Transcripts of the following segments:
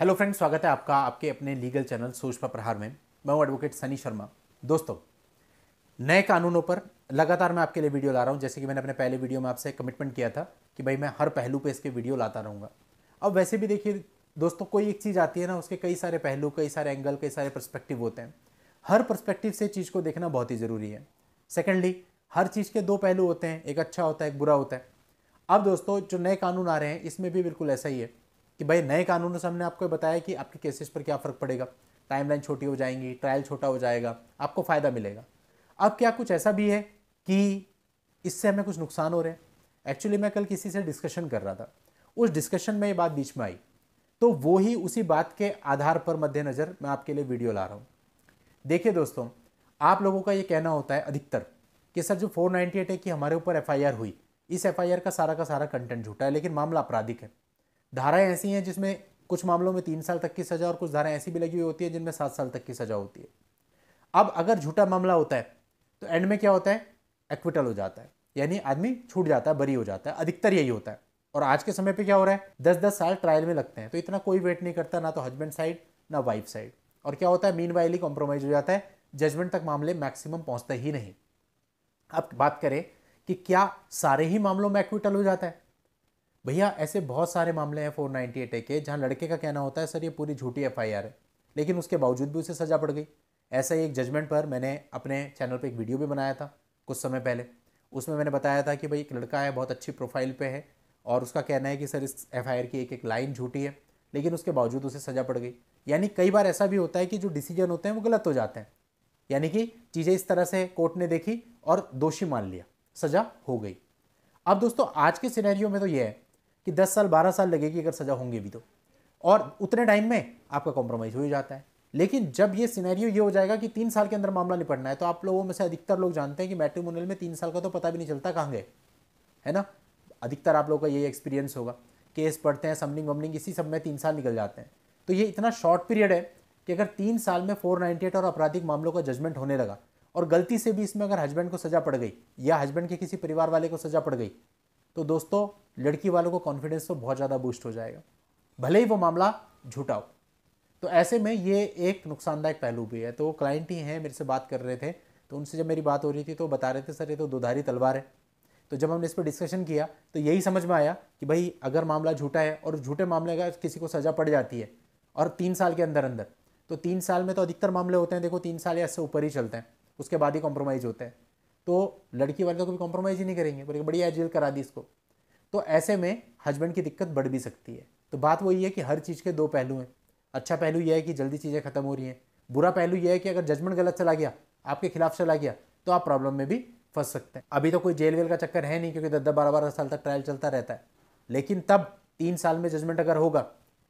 hello friend स्वागत है आपका आपके अपने लीगल चैनल सोच पर प्रहार में मैं हूँ एडवोकेट सनी शर्मा दोस्तों नए कानूनों पर लगातार मैं आपके लिए वीडियो ला रहा हूँ जैसे कि मैंने अपने पहले वीडियो में आपसे कमिटमेंट किया था कि भाई मैं हर पहलू पे इसके वीडियो लाता रहूँगा अब वैसे भी देखिए दोस्तों कोई एक चीज़ आती है ना उसके कई सारे पहलू कई सारे एंगल कई सारे परस्पेक्टिव होते हैं हर परस्पेक्टिव से चीज़ को देखना बहुत ही ज़रूरी है सेकेंडली हर चीज़ के दो पहलू होते हैं एक अच्छा होता है एक बुरा होता है अब दोस्तों जो नए कानून आ रहे हैं इसमें भी बिल्कुल ऐसा ही है कि भाई नए कानून से हमने आपको बताया कि आपके केसेस पर क्या फ़र्क पड़ेगा टाइमलाइन छोटी हो जाएंगी ट्रायल छोटा हो जाएगा आपको फ़ायदा मिलेगा अब क्या कुछ ऐसा भी है कि इससे हमें कुछ नुकसान हो रहे हैं एक्चुअली मैं कल किसी से डिस्कशन कर रहा था उस डिस्कशन में ये बात बीच में आई तो वो ही उसी बात के आधार पर मद्देनज़र मैं आपके लिए वीडियो ला रहा हूँ देखिए दोस्तों आप लोगों का ये कहना होता है अधिकतर कि सर जो 498 है कि हमारे ऊपर एफआईआर हुई इस एफआईआर का सारा का सारा कंटेंट झूठा है लेकिन मामला आपराधिक है धाराएं ऐसी हैं जिसमें कुछ मामलों में तीन साल तक की सज़ा और कुछ धाराएं ऐसी भी लगी हुई होती है जिनमें सात साल तक की सज़ा होती है अब अगर झूठा मामला होता है तो एंड में क्या होता है एक्विटल हो जाता है यानी आदमी छूट जाता है बरी हो जाता है अधिकतर यही होता है और आज के समय पर क्या हो रहा है दस दस साल ट्रायल में लगते हैं तो इतना कोई वेट नहीं करता ना तो हस्बैंड साइड ना वाइफ साइड और क्या होता है मीन वाइली कॉम्प्रोमाइज हो जाता है जजमेंट तक मामले मैक्सिमम पहुंचते ही नहीं अब बात करें कि क्या सारे ही मामलों में एक्विटल हो जाता है भैया ऐसे बहुत सारे मामले हैं फोर नाइन्टी एट ए के जहाँ लड़के का कहना होता है सर ये पूरी झूठी एफ आई आर है लेकिन उसके बावजूद भी उसे सजा पड़ गई ऐसा ही एक जजमेंट पर मैंने अपने चैनल पर एक वीडियो भी बनाया था कुछ समय पहले उसमें मैंने बताया था कि भाई एक लड़का है बहुत अच्छी प्रोफाइल पे है और उसका कहना है कि सर इस एफ की एक एक लाइन झूठी है लेकिन उसके बावजूद उसे सज़ा पड़ गई यानी कई बार ऐसा भी होता है कि जो डिसीजन होते हैं वो गलत हो जाते हैं यानी कि चीज़ें इस तरह से कोर्ट ने देखी और दोषी मान लिया सज़ा हो गई अब दोस्तों आज के सिनेरियो में तो ये है कि 10 साल 12 साल लगेगी अगर सजा होंगे भी तो और उतने टाइम में आपका कॉम्प्रोमाइज़ हो ही जाता है लेकिन जब ये सिनेरियो ये हो जाएगा कि तीन साल के अंदर मामला निपटना है तो आप लोगों में से अधिकतर लोग जानते हैं कि मैट्रिमोनियल में तीन साल का तो पता भी नहीं चलता कहाँ गए है ना अधिकतर आप लोगों का यही एक्सपीरियंस होगा केस पढ़ते हैं समनिंग वमनिंग इसी सब में तीन साल निकल जाते हैं तो ये इतना शॉर्ट पीरियड है कि अगर तीन साल में फोर और आपराधिक मामलों का जजमेंट होने लगा और गलती से भी इसमें अगर हस्बैंड को सजा पड़ गई या हस्बैंड के किसी परिवार वाले को सजा पड़ गई तो दोस्तों लड़की वालों को कॉन्फिडेंस तो बहुत ज़्यादा बूस्ट हो जाएगा भले ही वो मामला झूठा हो तो ऐसे में ये एक नुकसानदायक पहलू भी है तो वो क्लाइंट ही हैं मेरे से बात कर रहे थे तो उनसे जब मेरी बात हो रही थी तो बता रहे थे सर ये तो दुधारी तलवार है तो जब हमने इस पर डिस्कशन किया तो यही समझ में आया कि भाई अगर मामला झूठा है और झूठे मामले का किसी को सज़ा पड़ जाती है और तीन साल के अंदर अंदर तो तीन साल में तो अधिकतर मामले होते हैं देखो तीन साल या इससे ऊपर ही चलते हैं उसके बाद ही कॉम्प्रोमाइज़ होते हैं तो लड़की वाले तो कभी कॉम्प्रोमाइज़ ही नहीं करेंगे बोले बड़ी एजल करा दी इसको तो ऐसे में हस्बैंड की दिक्कत बढ़ भी सकती है तो बात वही है कि हर चीज़ के दो पहलू हैं अच्छा पहलू यह है कि जल्दी चीज़ें खत्म हो रही हैं बुरा पहलू यह है कि अगर जजमेंट गलत चला गया आपके खिलाफ चला गया तो आप प्रॉब्लम में भी फंस सकते हैं अभी तो कोई जेल वेल का चक्कर है नहीं क्योंकि दस दस बारह बारह साल तक ट्रायल चलता रहता है लेकिन तब तीन साल में जजमेंट अगर होगा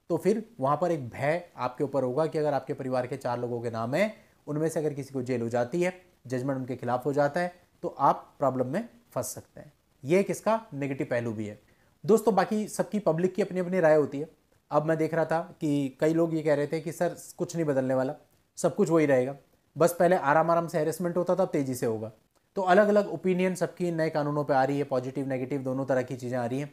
तो फिर वहाँ पर एक भय आपके ऊपर होगा कि अगर आपके परिवार के चार लोगों के नाम हैं उनमें से अगर किसी को जेल हो जाती है जजमेंट उनके खिलाफ हो जाता है तो आप प्रॉब्लम में फंस सकते हैं ये एक इसका नेगेटिव पहलू भी है दोस्तों बाकी सबकी पब्लिक की अपनी अपनी राय होती है अब मैं देख रहा था कि कई लोग ये कह रहे थे कि सर कुछ नहीं बदलने वाला सब कुछ वही रहेगा बस पहले आराम आराम से हेरेसमेंट होता था अब तेज़ी से होगा तो अलग अलग ओपिनियन सबकी नए कानूनों पर आ रही है पॉजिटिव नेगेटिव दोनों तरह की चीज़ें आ रही हैं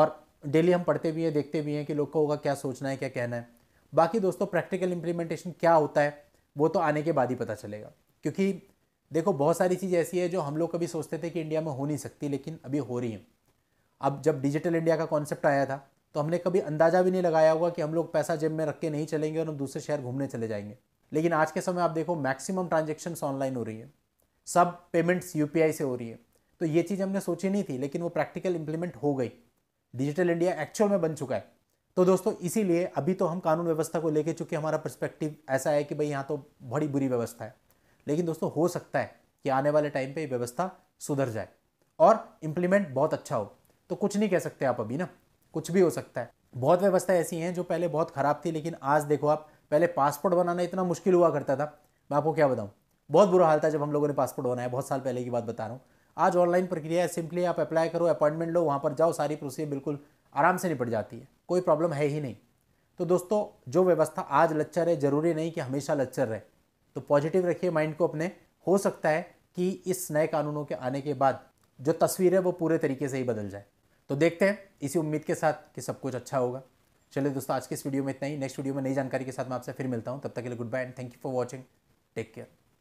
और डेली हम पढ़ते भी हैं देखते भी हैं कि लोग को क्या सोचना है क्या कहना है बाकी दोस्तों प्रैक्टिकल इम्प्लीमेंटेशन क्या होता है वो तो आने के बाद ही पता चलेगा क्योंकि देखो बहुत सारी चीज़ ऐसी है जो हम लोग कभी सोचते थे कि इंडिया में हो नहीं सकती लेकिन अभी हो रही हैं अब जब डिजिटल इंडिया का कॉन्सेप्ट आया था तो हमने कभी अंदाज़ा भी नहीं लगाया हुआ कि हम लोग पैसा जेब में रख के नहीं चलेंगे और हम दूसरे शहर घूमने चले जाएंगे लेकिन आज के समय आप देखो मैक्सिमम ट्रांजेक्शन्स ऑनलाइन हो रही है सब पेमेंट्स यू से हो रही है तो ये चीज़ हमने सोची नहीं थी लेकिन वो प्रैक्टिकल इंप्लीमेंट हो गई डिजिटल इंडिया एक्चुअल में बन चुका है तो दोस्तों इसीलिए अभी तो हम कानून व्यवस्था को लेके चूंकि हमारा पर्सपेक्टिव ऐसा है कि भाई यहाँ तो बड़ी बुरी व्यवस्था है लेकिन दोस्तों हो सकता है कि आने वाले टाइम पे व्यवस्था सुधर जाए और इम्प्लीमेंट बहुत अच्छा हो तो कुछ नहीं कह सकते आप अभी ना कुछ भी हो सकता है बहुत व्यवस्था ऐसी हैं जो पहले बहुत ख़राब थी लेकिन आज देखो आप पहले पासपोर्ट बनाना इतना मुश्किल हुआ करता था मैं आपको क्या बताऊँ बहुत बुरा हाल था जब हम लोगों ने पासपोर्ट बनाया बहुत साल पहले की बात बता रहा हूँ आज ऑनलाइन प्रक्रिया है सिंपली आप अप्लाई करो अपॉइंटमेंट लो वहाँ पर जाओ सारी प्रोसीजर बिल्कुल आराम से निपट जाती है कोई प्रॉब्लम है ही नहीं तो दोस्तों जो व्यवस्था आज लच्चर है जरूरी नहीं कि हमेशा लच्चर रहे तो पॉजिटिव रखिए माइंड को अपने हो सकता है कि इस नए कानूनों के आने के बाद जो तस्वीर है वो पूरे तरीके से ही बदल जाए तो देखते हैं इसी उम्मीद के साथ कि सब कुछ अच्छा होगा चलिए दोस्तों आज के इस वीडियो में इतना ही नेक्स्ट वीडियो में नई जानकारी के साथ मैं आपसे फिर मिलता हूँ तब तक के लिए good bye and thank you for watching take care